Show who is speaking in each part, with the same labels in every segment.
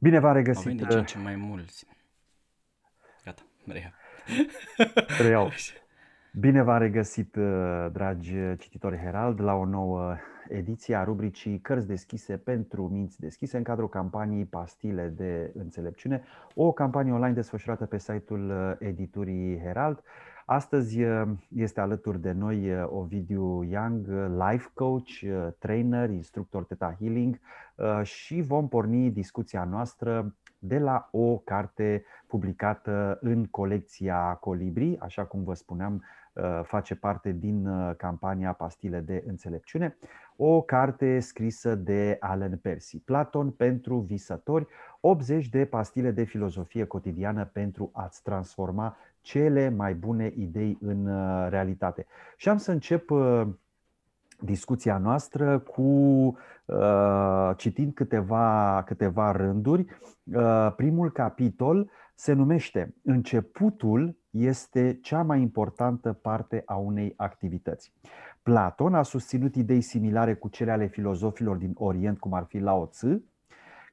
Speaker 1: Bine v-am regăsit. Au uh, de ce
Speaker 2: ce mai mulți. Gata, reiau.
Speaker 1: Reiau. Bine v-am regăsit, uh, dragi cititori Herald, la o nouă ediție a rubricii Cărți deschise pentru minți deschise în cadrul campaniei Pastile de înțelepciune, o campanie online desfășurată pe site-ul uh, editurii Herald. Astăzi uh, este alături de noi uh, Ovidiu Young, uh, life coach, trainer, instructor Teta Healing și vom porni discuția noastră de la o carte publicată în colecția Colibri, așa cum vă spuneam, face parte din campania Pastile de înțelepciune, o carte scrisă de Alan Percy, Platon pentru visători, 80 de pastile de filozofie cotidiană pentru a-ți transforma cele mai bune idei în uh, realitate. Și am să încep uh, discuția noastră cu uh, citind câteva, câteva rânduri. Primul capitol se numește Începutul este cea mai importantă parte a unei activități. Platon a susținut idei similare cu cele ale filozofilor din Orient, cum ar fi Lao Tzu,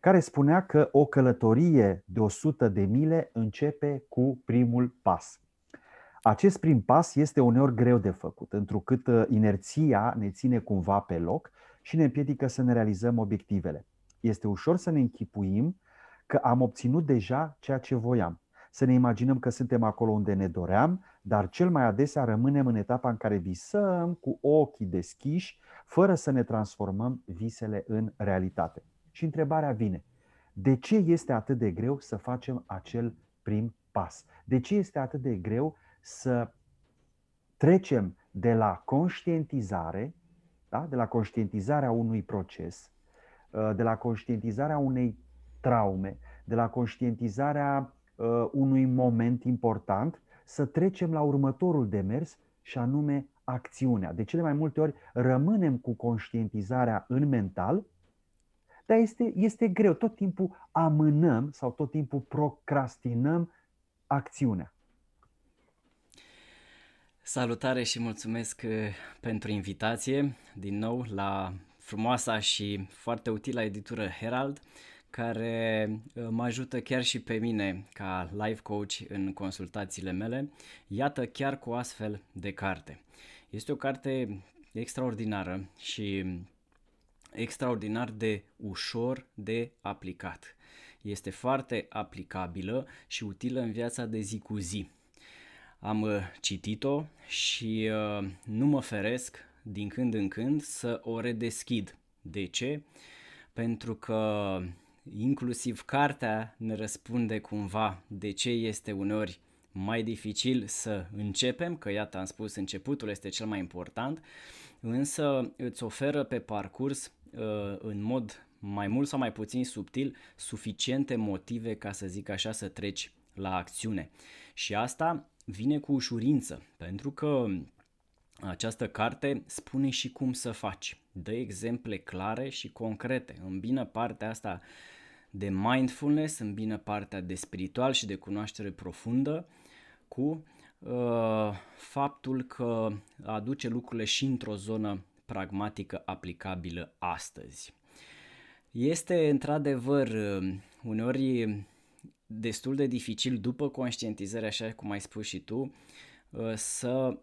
Speaker 1: care spunea că o călătorie de 100 de mile începe cu primul pas. Acest prim pas este uneori greu de făcut, întrucât uh, inerția ne ține cumva pe loc și ne împiedică să ne realizăm obiectivele. Este ușor să ne închipuim că am obținut deja ceea ce voiam, să ne imaginăm că suntem acolo unde ne doream, dar cel mai adesea rămânem în etapa în care visăm cu ochii deschiși, fără să ne transformăm visele în realitate. Și întrebarea vine, de ce este atât de greu să facem acel prim pas? De ce este atât de greu să trecem de la conștientizare, da? de la conștientizarea unui proces, uh, de la conștientizarea unei traume, de la conștientizarea uh, unui moment important, să trecem la următorul demers și anume acțiunea. De cele mai multe ori rămânem cu conștientizarea în mental dar este, este greu, tot timpul amânăm sau tot timpul procrastinăm acțiunea.
Speaker 2: Salutare și mulțumesc uh, pentru invitație din nou la frumoasa și foarte utilă editură Herald, care uh, mă ajută chiar și pe mine ca life coach în consultațiile mele, iată chiar cu astfel de carte. Este o carte extraordinară și extraordinar de ușor de aplicat. Este foarte aplicabilă și utilă în viața de zi cu zi. Am uh, citit-o și uh, nu mă feresc din când în când să o redeschid. De ce? Pentru că inclusiv cartea ne răspunde cumva de ce este uneori mai dificil să începem, că iată am spus începutul este cel mai important, însă îți oferă pe parcurs Uh, în mod mai mult sau mai puțin subtil suficiente motive ca să zic așa să treci la acțiune. Și asta vine cu ușurință, pentru că această carte spune și cum să faci. Dă exemple clare și concrete. Îmbină partea asta de mindfulness, îmbină partea de spiritual și de cunoaștere profundă cu uh, faptul că aduce lucrurile și într-o zonă pragmatică aplicabilă astăzi. Este într-adevăr ă, uneori destul de dificil după conștientizare, așa cum ai spus și tu, ă, să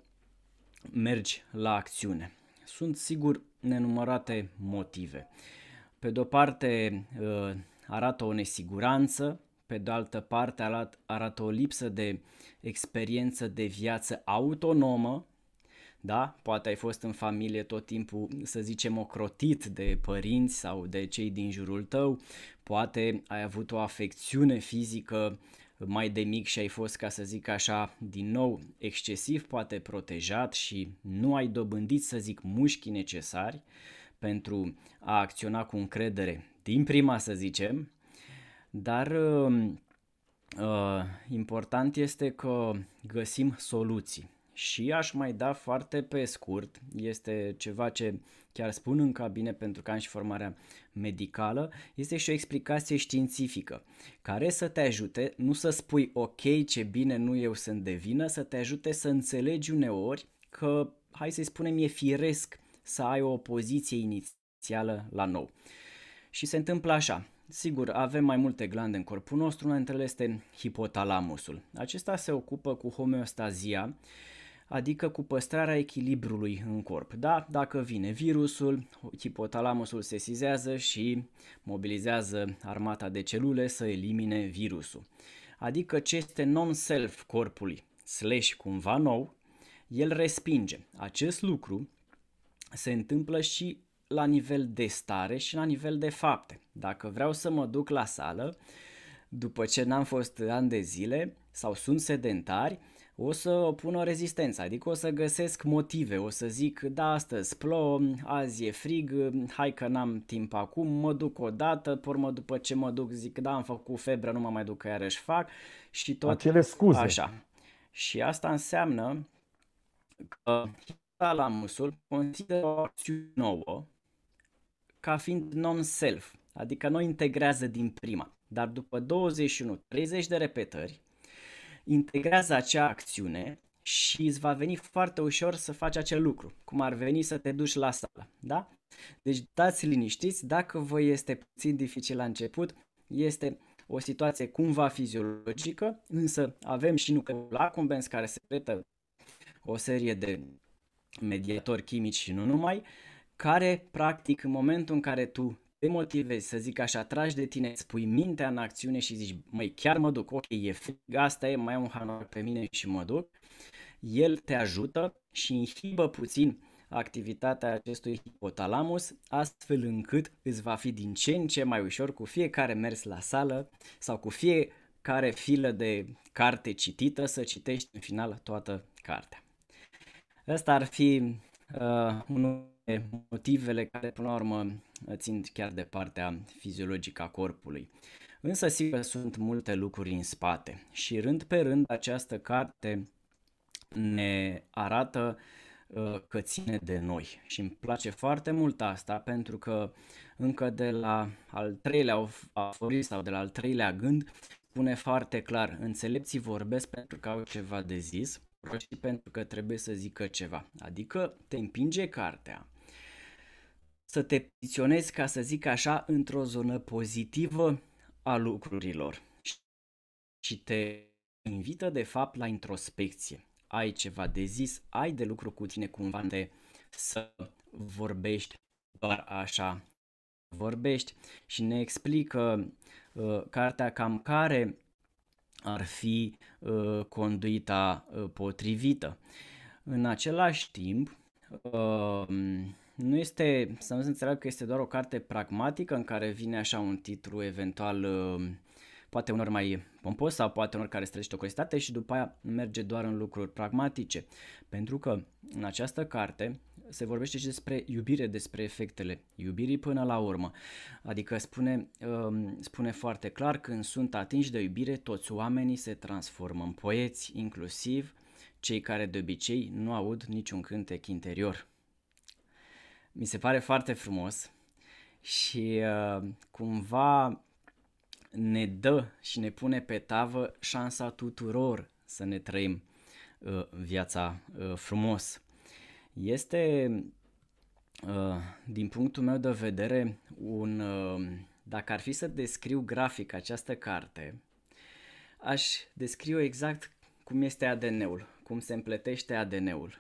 Speaker 2: mergi la acțiune. Sunt sigur nenumărate motive. Pe de-o parte ă, arată o nesiguranță, pe de altă parte arată o lipsă de experiență de viață autonomă, da? Poate ai fost în familie tot timpul, să zicem, ocrotit de părinți sau de cei din jurul tău, poate ai avut o afecțiune fizică mai de mic și ai fost, ca să zic așa, din nou excesiv poate protejat și nu ai dobândit, să zic, mușchii necesari pentru a acționa cu încredere din prima, să zicem, dar uh, uh important este că găsim soluții și aș mai da foarte pe scurt, este ceva ce chiar spun în cabine pentru că am și formarea medicală, este și o explicație științifică care să te ajute, nu să spui ok ce bine nu eu sunt de vină, să te ajute să înțelegi uneori că, hai să-i spunem, e firesc să ai o poziție inițială la nou. Și se întâmplă așa, Sigur, avem mai multe glande în corpul nostru, una dintre ele este hipotalamusul. Acesta se ocupă cu homeostazia adică cu păstrarea echilibrului în corp. Da, dacă vine virusul, hipotalamusul sizează și mobilizează armata de celule să elimine virusul. Adică ce este non-self corpului, slash cumva nou, el respinge. Acest lucru se întâmplă și la nivel de stare și la nivel de fapte. Dacă vreau să mă duc la sală, după ce n-am fost ani de zile sau sunt sedentari, o să pun o rezistență, adică o să găsesc motive, o să zic, da, astăzi plouă, azi e frig, hai că n-am timp acum, mă duc o dată, urmă după ce mă duc zic, da, am făcut febră, nu mă mai duc că iarăși fac și tot. Acele scuze. Așa. Și asta înseamnă că talamusul consideră o acțiune nouă ca fiind non-self, adică nu integrează din prima. Dar după 21-30 de repetări, integrează acea acțiune și îți va veni foarte ușor să faci acel lucru, cum ar veni să te duci la sală, da? Deci dați liniștiți, dacă vă este puțin dificil la început, este o situație cumva fiziologică, însă avem și nucleul accumbens care secretă o serie de mediatori chimici și nu numai, care practic în momentul în care tu te motivezi, să zic așa, tragi de tine, îți pui mintea în acțiune și zici, măi, chiar mă duc, ok, e frig, asta e, mai am un hanor pe mine și mă duc, el te ajută și inhibă puțin activitatea acestui hipotalamus, astfel încât îți va fi din ce în ce mai ușor cu fiecare mers la sală sau cu fiecare filă de carte citită să citești în final toată cartea. Asta ar fi uh, unul motivele care, până la urmă, țin chiar de partea fiziologică a corpului. Însă, sigur, sunt multe lucruri în spate și rând pe rând această carte ne arată uh, că ține de noi și îmi place foarte mult asta pentru că încă de la al treilea aforist sau de la al treilea gând spune foarte clar, înțelepții vorbesc pentru că au ceva de zis, și pentru că trebuie să zică ceva. Adică te împinge cartea să te poziționezi, ca să zic așa, într-o zonă pozitivă a lucrurilor și te invită de fapt la introspecție. Ai ceva de zis, ai de lucru cu tine cumva de să vorbești doar așa vorbești și ne explică uh, cartea cam care ar fi uh, conduita uh, potrivită. În același timp, uh, nu este, să nu se înțeleagă că este doar o carte pragmatică în care vine așa un titlu eventual uh, poate unor mai pompos sau poate unor care strădește o curiositate și după aia merge doar în lucruri pragmatice. Pentru că în această carte se vorbește și despre iubire, despre efectele iubirii până la urmă. Adică spune, um, spune foarte clar când sunt atinși de iubire, toți oamenii se transformă în poeți, inclusiv cei care de obicei nu aud niciun cântec interior. Mi se pare foarte frumos și uh, cumva ne dă și ne pune pe tavă șansa tuturor să ne trăim uh, viața uh, frumos. Este, uh, din punctul meu de vedere, un. Uh, dacă ar fi să descriu grafic această carte, aș descriu exact cum este ADN-ul, cum se împletește ADN-ul.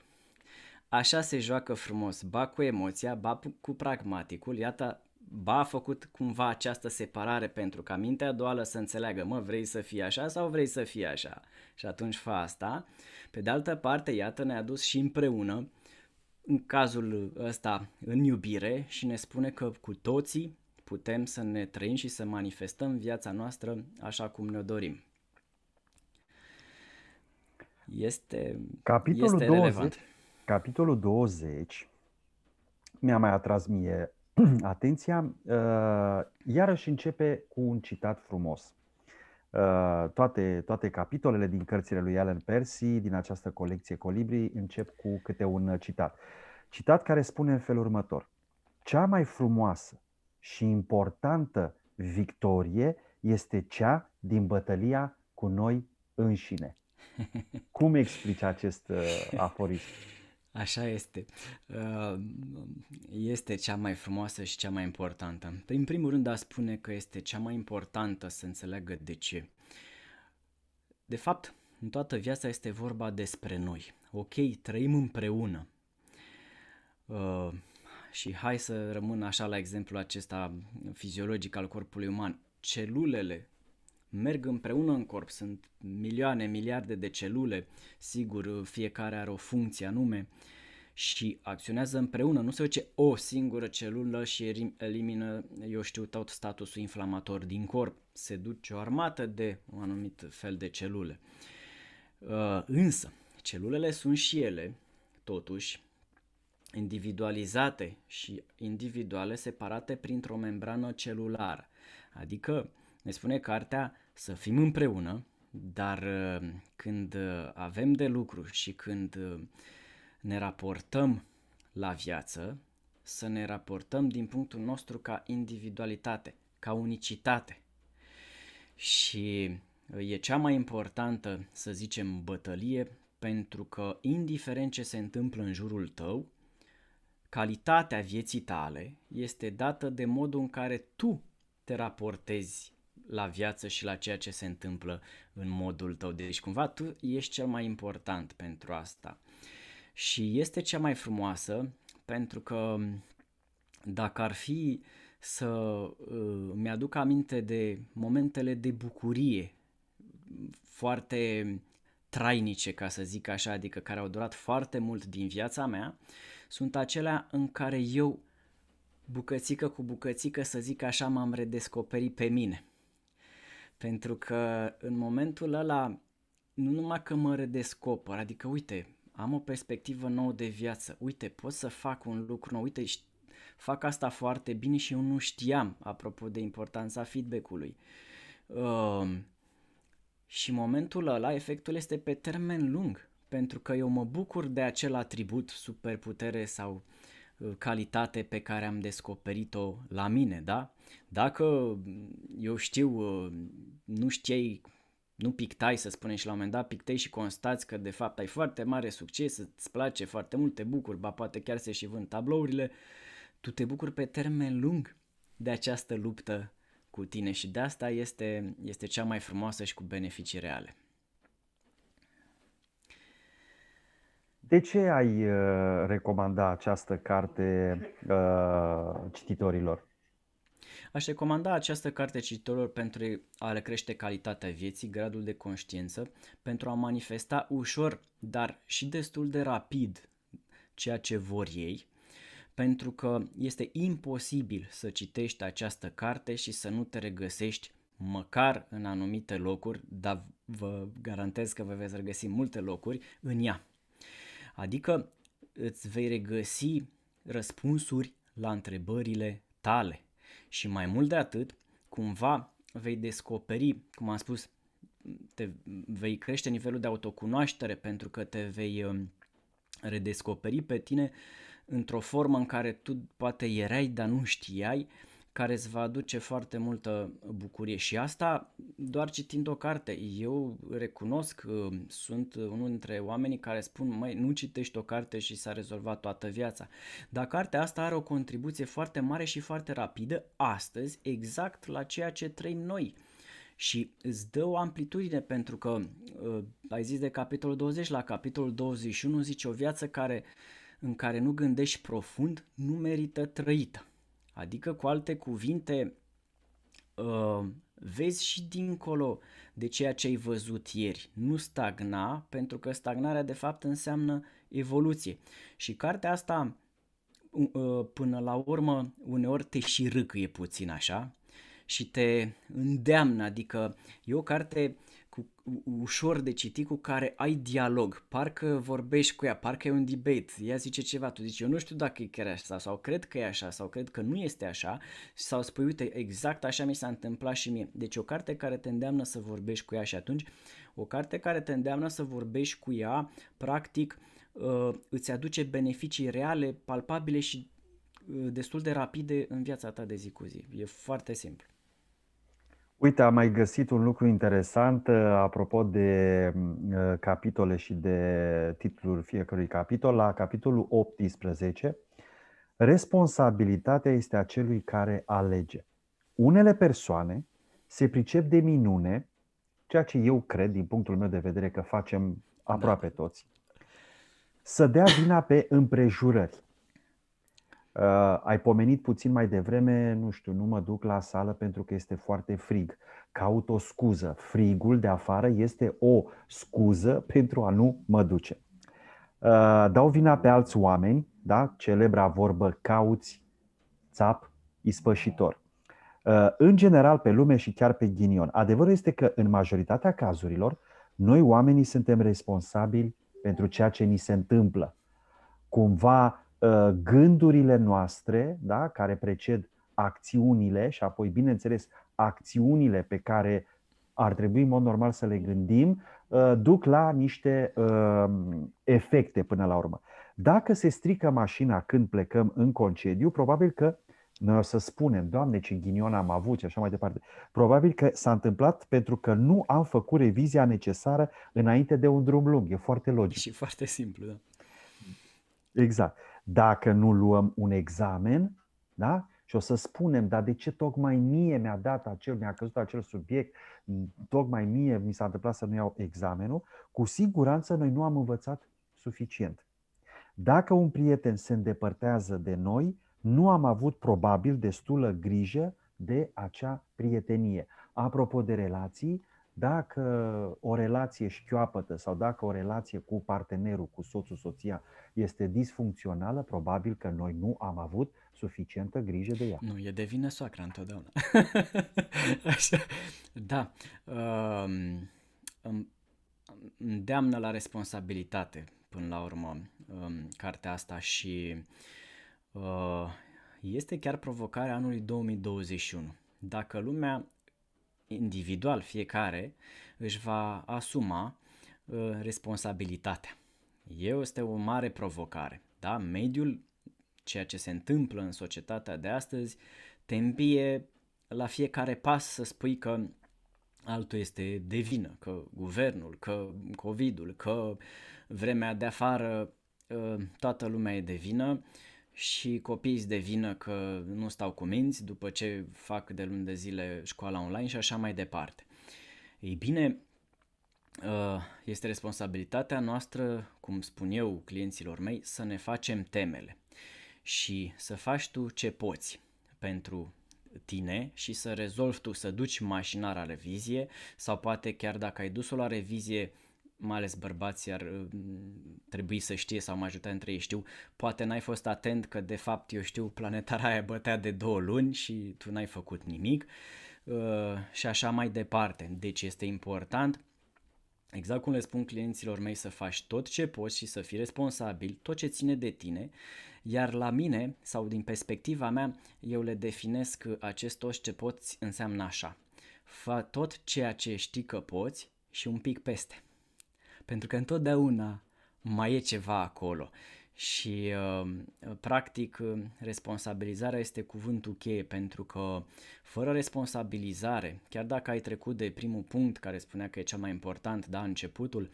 Speaker 2: Așa se joacă frumos, ba cu emoția, ba cu pragmaticul, iată, ba a făcut cumva această separare pentru ca mintea doală să înțeleagă, mă, vrei să fii așa sau vrei să fii așa? Și atunci fa asta. Pe de altă parte, iată, ne-a dus și împreună, în cazul ăsta, în iubire și ne spune că cu toții putem să ne trăim și să manifestăm viața noastră așa cum ne dorim.
Speaker 1: Este, Capitolul este 20. relevant capitolul 20 mi-a mai atras mie atenția. Uh, iarăși începe cu un citat frumos. Uh, toate, toate capitolele din cărțile lui Alan Percy, din această colecție Colibri, încep cu câte un citat. Citat care spune în felul următor. Cea mai frumoasă și importantă victorie este cea din bătălia cu noi înșine. Cum explici acest uh, aforism?
Speaker 2: Așa este. Uh, este cea mai frumoasă și cea mai importantă. Păi, în primul rând, a spune că este cea mai importantă să înțeleagă de ce. De fapt, în toată viața este vorba despre noi. Ok, trăim împreună. Uh, și hai să rămân așa la exemplul acesta fiziologic al corpului uman. Celulele merg împreună în corp, sunt milioane, miliarde de celule, sigur, fiecare are o funcție anume și acționează împreună, nu se face o singură celulă și elimină, eu știu, tot statusul inflamator din corp, se duce o armată de un anumit fel de celule. Uh, însă, celulele sunt și ele, totuși, individualizate și individuale separate printr-o membrană celulară. Adică ne spune cartea să fim împreună, dar uh, când uh, avem de lucru și când uh, ne raportăm la viață, să ne raportăm din punctul nostru ca individualitate, ca unicitate. Și e cea mai importantă, să zicem, bătălie, pentru că indiferent ce se întâmplă în jurul tău, calitatea vieții tale este dată de modul în care tu te raportezi la viață și la ceea ce se întâmplă în modul tău. Deci cumva tu ești cel mai important pentru asta. Și este cea mai frumoasă pentru că dacă ar fi să uh, mi-aduc aminte de momentele de bucurie foarte trainice, ca să zic așa, adică care au durat foarte mult din viața mea, sunt acelea în care eu, bucățică cu bucățică, să zic așa, m-am redescoperit pe mine. Pentru că în momentul ăla nu numai că mă redescopăr, adică uite, am o perspectivă nouă de viață, uite, pot să fac un lucru nou, uite, fac asta foarte bine și eu nu știam, apropo de importanța feedback-ului. Uh, și momentul ăla, efectul este pe termen lung, pentru că eu mă bucur de acel atribut, superputere sau uh, calitate pe care am descoperit-o la mine, da? Dacă mm, eu știu, uh, nu știi, nu pictai să spunem și la un moment dat, pictei și constați că de fapt ai foarte mare succes, îți place foarte mult, te bucuri, ba poate chiar se și vând tablourile, tu te bucuri pe termen lung de această luptă cu tine și de asta este, este cea mai frumoasă și cu beneficii reale.
Speaker 1: De ce ai uh, recomanda această carte uh, cititorilor?
Speaker 2: Aș recomanda această carte cititorilor pentru a le crește calitatea vieții, gradul de conștiință, pentru a manifesta ușor, dar și destul de rapid ceea ce vor ei, pentru că este imposibil să citești această carte și să nu te regăsești măcar în anumite locuri, dar vă garantez că vă veți regăsi multe locuri în ea. Adică îți vei regăsi răspunsuri la întrebările tale. Și mai mult de atât, cumva vei descoperi, cum am spus, te vei crește nivelul de autocunoaștere pentru că te vei um, redescoperi pe tine într-o formă în care tu poate erai, dar nu știai, uh, care îți va aduce foarte multă bucurie și asta doar citind o carte. Eu recunosc că uh, sunt unul dintre oamenii care spun, mai nu citești o carte și s-a rezolvat toată viața. Dar cartea asta are o contribuție foarte mare și foarte rapidă astăzi, exact la ceea ce trăim noi și îți dă o amplitudine pentru că uh, ai zis de capitolul 20 la capitolul 21 zice o viață care, în care nu gândești profund nu merită trăită. Adică, cu alte cuvinte, uh, vezi și dincolo de ceea ce ai văzut ieri. Nu stagna, pentru că stagnarea de fapt înseamnă evoluție. Și cartea asta, uh, până la urmă, uneori te și râcâie puțin așa și te îndeamnă. Adică e o carte cu, ușor de citit cu care ai dialog. Parcă vorbești cu ea, parcă e un debate. Ea zice ceva, tu zici eu nu știu dacă e chiar așa sau cred că e așa sau cred că nu este așa sau spui uite exact așa mi s-a întâmplat și mie. Deci o carte care te îndeamnă să vorbești cu ea și atunci o carte care te îndeamnă să vorbești cu ea practic uh, îți aduce beneficii reale, palpabile și uh, destul de rapide în viața ta de zi cu zi. E foarte simplu.
Speaker 1: Uite, am mai găsit un lucru interesant uh, apropo de mm, uh, capitole și de titlul fiecărui capitol. La capitolul 18, responsabilitatea este a celui care alege. Unele persoane se pricep de minune, ceea ce eu cred, din punctul meu de vedere, că facem da. aproape toți, să dea vina pe împrejurări. Uh, ai pomenit puțin mai devreme, nu știu, nu mă duc la sală pentru că este foarte frig. Caut o scuză. Frigul de afară este o scuză pentru a nu mă duce. Uh, dau vina pe alți oameni, da? Celebra vorbă cauți, țap, ispășitor. Uh, în general, pe lume și chiar pe ghinion. Adevărul este că, în majoritatea cazurilor, noi oamenii suntem responsabili pentru ceea ce ni se întâmplă. Cumva, Ă, gândurile noastre, da, care preced acțiunile și apoi, bineînțeles, acțiunile pe care ar trebui în mod normal să le gândim, ă, duc la niște ă, efecte până la urmă. Dacă se strică mașina când plecăm în concediu, probabil că noi o să spunem, Doamne, ce ghinion am avut și așa mai departe. Probabil că s-a întâmplat pentru că nu am făcut revizia necesară înainte de un drum lung. E foarte logic. Și foarte simplu, da. Exact dacă nu luăm un examen, da? Și o să spunem, dar de ce tocmai mie mi-a dat acel, mi-a căzut acel subiect, tocmai mie mi s-a întâmplat să nu iau examenul, cu siguranță noi nu am învățat suficient. Dacă un prieten se îndepărtează de noi, nu am avut probabil destulă grijă de acea prietenie. Apropo de relații, dacă o relație șchioapătă sau dacă o relație cu partenerul, cu soțul, soția este disfuncțională, probabil că noi
Speaker 2: nu am avut
Speaker 1: suficientă grijă de ea.
Speaker 2: Nu, e de vină soacra întotdeauna. Așa. Da. Um, îndeamnă la responsabilitate până la urmă um, cartea asta și uh, este chiar provocarea anului 2021. Dacă lumea individual fiecare își va asuma uh, responsabilitatea este o mare provocare. Da? Mediul, ceea ce se întâmplă în societatea de astăzi, te împie la fiecare pas să spui că altul este de vină, că guvernul, că COVID-ul, că vremea de afară, ă, toată lumea e de vină și copiii de vină că nu stau cu minți după ce fac de luni de zile școala online și așa mai departe. Ei bine, Uh, este responsabilitatea noastră, cum spun eu clienților mei, să ne facem temele și să faci tu ce poți pentru tine și să rezolvi tu, să duci mașina la revizie sau poate chiar dacă ai dus-o la revizie, mai ales bărbații ar uh, trebui să știe sau ajuta între ei știu, poate n-ai fost atent că de fapt, eu știu, planeta aia bătea de două luni și tu n-ai făcut nimic uh, și așa mai departe. Deci este important Exact cum le spun clienților mei să faci tot ce poți și să fii responsabil, tot ce ține de tine, iar la mine sau din perspectiva mea eu le definesc acest tot ce poți înseamnă așa. Fă tot ceea ce știi că poți și un pic peste. Pentru că întotdeauna mai e ceva acolo și uh, practic uh, responsabilizarea este cuvântul cheie pentru că fără responsabilizare, chiar dacă ai trecut de primul punct care spunea că e cel mai important, da, începutul,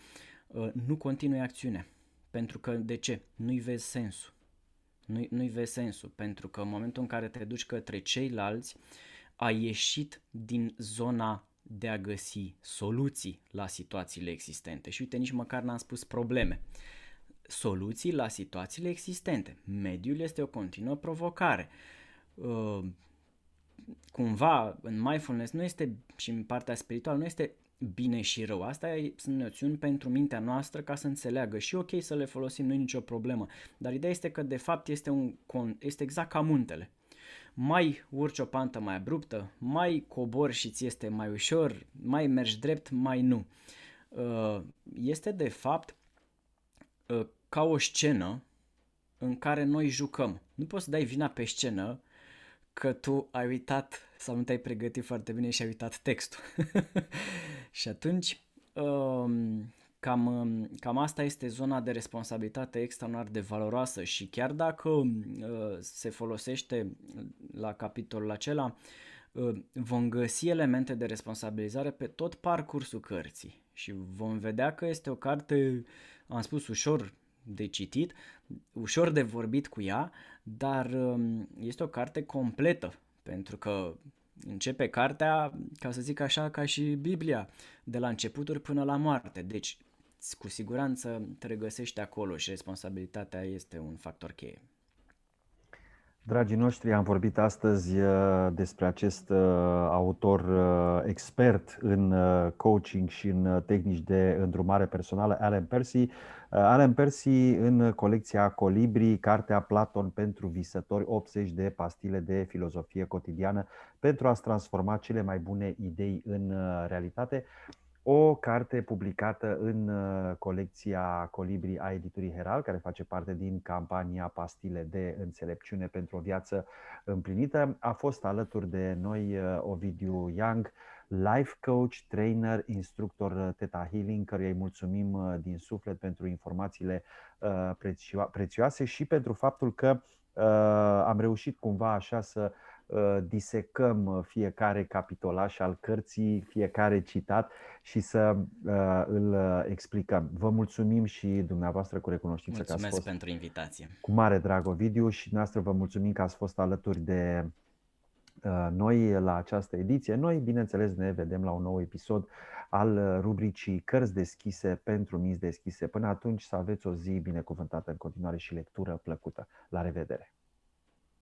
Speaker 2: uh, nu continui acțiunea. Pentru că de ce? Nu-i vezi sensul. Nu-i, nu vezi sensul, pentru că în momentul în care te duci către ceilalți, ai ieșit din zona de a găsi soluții la situațiile existente. Și uite, nici măcar n-am spus probleme soluții la situațiile existente. Mediul este o continuă provocare. Uh, cumva, în mindfulness nu este, și în partea spirituală, nu este bine și rău. Asta sunt noțiuni pentru mintea noastră ca să înțeleagă și ok să le folosim, nu e nicio problemă. Dar ideea este că de fapt este, un, este exact ca muntele. Mai urci o pantă mai abruptă, mai cobori și ți este mai ușor, mai mergi drept, mai nu. Uh, este de fapt uh, ca o scenă în care noi jucăm. Nu poți să dai vina pe scenă că tu ai uitat sau nu te-ai pregătit foarte bine și ai uitat textul. și atunci, um, cam, um, cam asta este zona de responsabilitate extraordinar de valoroasă și chiar dacă um, uh, se folosește la capitolul acela, uh, vom găsi elemente de responsabilizare pe tot parcursul cărții și vom vedea că este o carte, am spus, ușor de citit, ușor de vorbit cu ea, dar um, este o carte completă, pentru că începe cartea, ca să zic așa, ca și Biblia, de la începuturi până la moarte. Deci, cu siguranță te regăsești acolo și responsabilitatea este un factor cheie.
Speaker 1: Dragii noștri, am vorbit astăzi uh, despre acest uh, autor uh, expert în coaching și în tehnici de îndrumare personală, Alan Percy. Uh, Alan Percy în colecția Colibri, cartea Platon pentru visători, 80 de pastile de filozofie cotidiană pentru a-ți transforma cele mai bune idei în uh, realitate. O carte publicată în uh, colecția Colibri a editurii Heral, care face parte din campania Pastile de înțelepciune pentru o viață împlinită, a fost alături de noi Ovidiu Young, life coach, trainer, instructor uh, Teta Healing, căruia îi mulțumim uh, din suflet pentru informațiile uh, prețioase și pentru faptul că am reușit cumva așa să disecăm fiecare capitolaș al cărții, fiecare citat și să îl explicăm. Vă mulțumim și dumneavoastră cu recunoștință Mulțumesc că ați fost. pentru invitație. Cu mare drag, Ovidiu, și dumneavoastră vă mulțumim că ați fost alături de Uh, noi la această ediție. Noi, bineînțeles, ne vedem la un nou episod al uh, rubricii Cărți deschise pentru minți deschise. Până atunci, să aveți o zi binecuvântată în continuare și lectură plăcută. La revedere!